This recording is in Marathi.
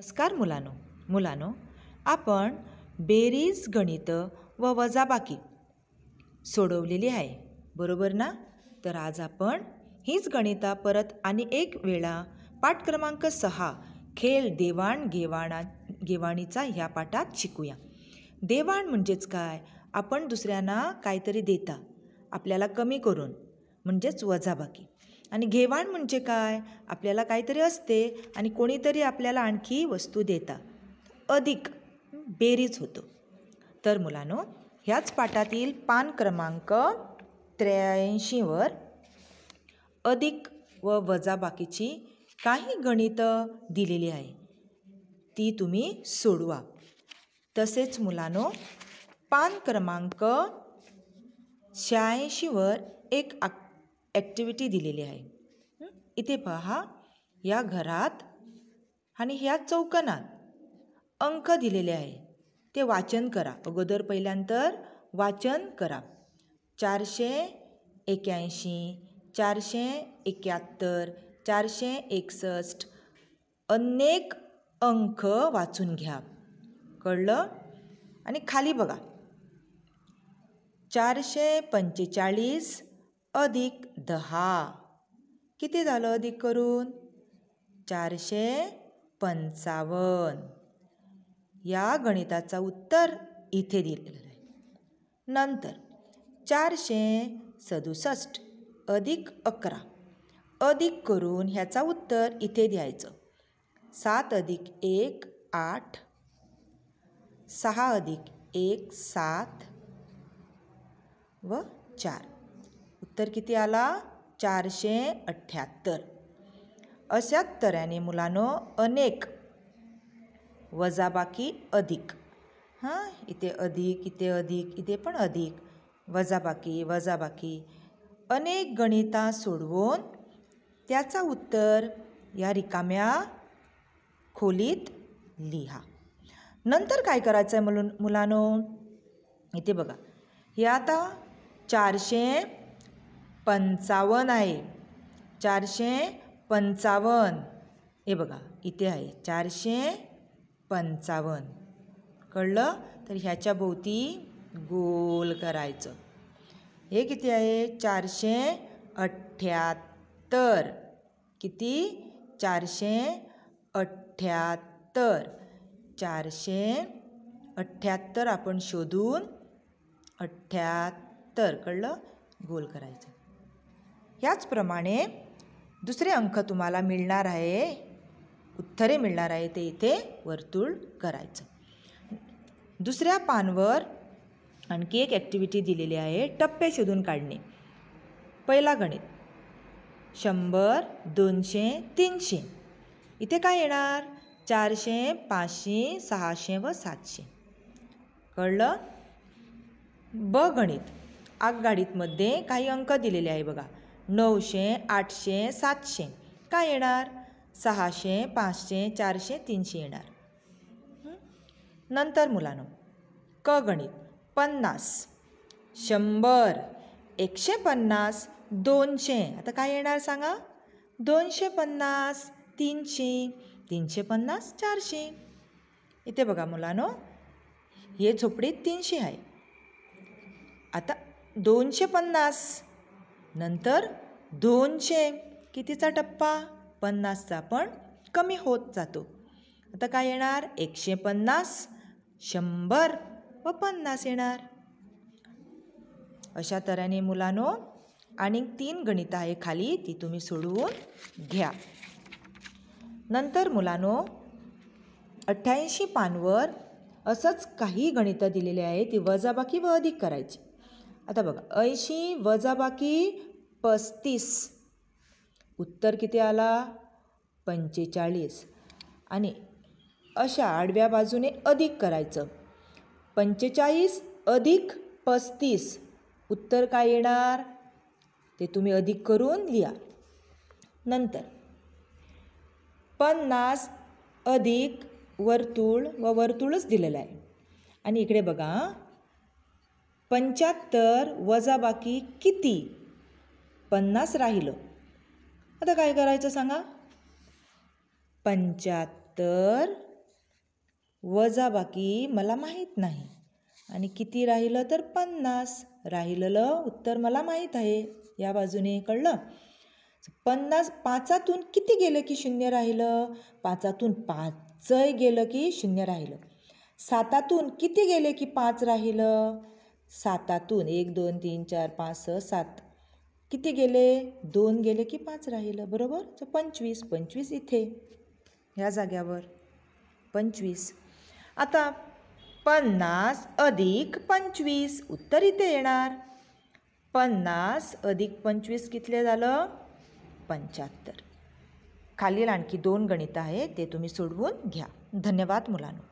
नमस्कार मुलानो मुलानो आपण बेरीज गणितं व वजाबाकी सोडवलेली आहे बरोबर ना तर आज आपण हीच गणिता परत आणि एक वेळा पाठ क्रमांक सहा खेळ देवाण घेवाणा घेवाणीचा ह्या पाठात शिकूया देवाण म्हणजेच काय आपण दुसऱ्यांना काहीतरी देता आपल्याला कमी करून म्हणजेच वजाबाकी आणि घेवाण म्हणजे काय आपल्याला काहीतरी असते आणि कोणीतरी आपल्याला आणखी वस्तू देता अधिक बेरीज होतो तर मुलांनो ह्याच पाठातील पान क्रमांक त्र्याऐंशीवर अधिक व वजाबाकीची काही गणितं दिलेली आहे ती तुम्ही सोडवा तसेच मुलांनो पान क्रमांक शहाऐंशीवर एक आक ॲक्टिव्हिटी दिलेली आहे इथे पहा या घरात आणि ह्या चौकनात अंक दिलेले आहे ते वाचन करा अगोदर पहिल्यांतर वाचन करा चारशे एक्याऐंशी चारशे एक्याहत्तर चारशे एकसष्ट अनेक अंक वाचून घ्या कळलं आणि खाली बघा चारशे पंचेचाळीस अधिक दहा किती झालं अधिक करून चारशे पंचावन्न या गणिताचा उत्तर इथे दिलेलं आहे नंतर चारशे सदुसष्ट अधिक अकरा अधिक करून ह्याचा उत्तर इथे द्यायचं सात अधिक एक आठ सहा अधिक एक सात व चार उत्तर किती आला चारशे अठ्ठ्याहत्तर अशाच तऱ्हेने मुलांनो अनेक वजाबाकी अधिक हां इथे अधिक इथे अधिक इथे पण अधिक वजाबाकी वजाबाकी अनेक गणिता सोडवून त्याचा उत्तर या रिकाम्या खोलीत लिहा नंतर काय करायचं आहे मुलं मुलानो इथे बघा हे आता चारशे पंचावन्न आहे चारशे पंचावन्न हे बघा इथे आहे चारशे पंचावन्न कळलं तर ह्याच्या भोवती गोल करायचं हे किती आहे चारशे अठ्ठ्याहत्तर किती चारशे अठ्ठ्याहत्तर चारशे अठ्ठ्याहत्तर आपण शोधून अठ्ठ्याहत्तर कळलं गोल करायचं याचप्रमाणे दुसरे अंक तुम्हाला मिळणार आहे उत्तरे मिळणार आहे ते इथे वर्तुळ करायचं दुसऱ्या पानवर आणखी एक ॲक्टिव्हिटी दिलेली आहे टप्पे शोधून काढणे पहिला गणित शंभर दोनशे तीनशे इथे काय येणार चारशे पाचशे सहाशे व सातशे कळलं ब गणित आगगाडीतमध्ये काही अंक दिलेले आहे बघा णवशें आठशें सातशें कांय येणार सहाशें पांचशें चारशें तीनशे येणार नंतर मुलांनो क गणित पन्नास शंबर एकशें पन्नास दोनशें आतां कांय येणार सांगा दोनशें पन्नास तीनशे तिनशें पन्नास चारशीं इथे बघा मुलांनो हे झोपडीत तीनशे आहे आता दोनशे पन्नास नंतर दोनशे कितीचा टप्पा पन्नासचा पण कमी होत जातो आता काय येणार एकशे पन्नास शंभर व पन्नास येणार अशा तऱ्हेने मुलांनो आणि तीन गणितं आहे खाली ती तुम्ही सोडवून घ्या नंतर मुलांनो अठ्ठ्याऐंशी पानवर असंच काही गणितं दिलेली आहे ती वजाबाकी व अधिक करायची आता बघा ऐंशी वजाबाकी पस्तीस उत्तर किती आला पंचेचाळीस आणि अशा आडव्या बाजूने अधिक करायचं पंचेचाळीस अधिक पस्तीस उत्तर काय येणार ते तुम्ही अधिक करून लिहा नंतर पन्नास अधिक वर्तुळ व वर्तुळच दिलेलं आहे आणि इकडे बघा पंच्याहत्तर वजाबाकी किती पन्नास राहिलं आता काय करायचं सांगा पंच्याहत्तर वजा बाकी मला माहीत नाही आणि किती राहिलं तर पन्नास राहिलेलं उत्तर मला माहीत आहे या बाजूने कळलं पन्नास पाचातून किती गेलं की शून्य राहिलं पाचातून पाचही गेलं की शून्य राहिलं सातातून किती गेले की पाच राहिलं सातातून एक दोन तीन चार पाच सहा सात किती गेले दोन गेले की पाच राहिलं बरोबर तर पंचवीस पंचवीस इथे ह्या जाग्यावर पंचवीस आता पन्नास अधिक पंचवीस उत्तर इथे येणार पन्नास अधिक पंचवीस कितले झालं पंच्याहत्तर खालील आणखी दोन गणित आहे ते तुम्ही सोडवून घ्या धन्यवाद मुलांनो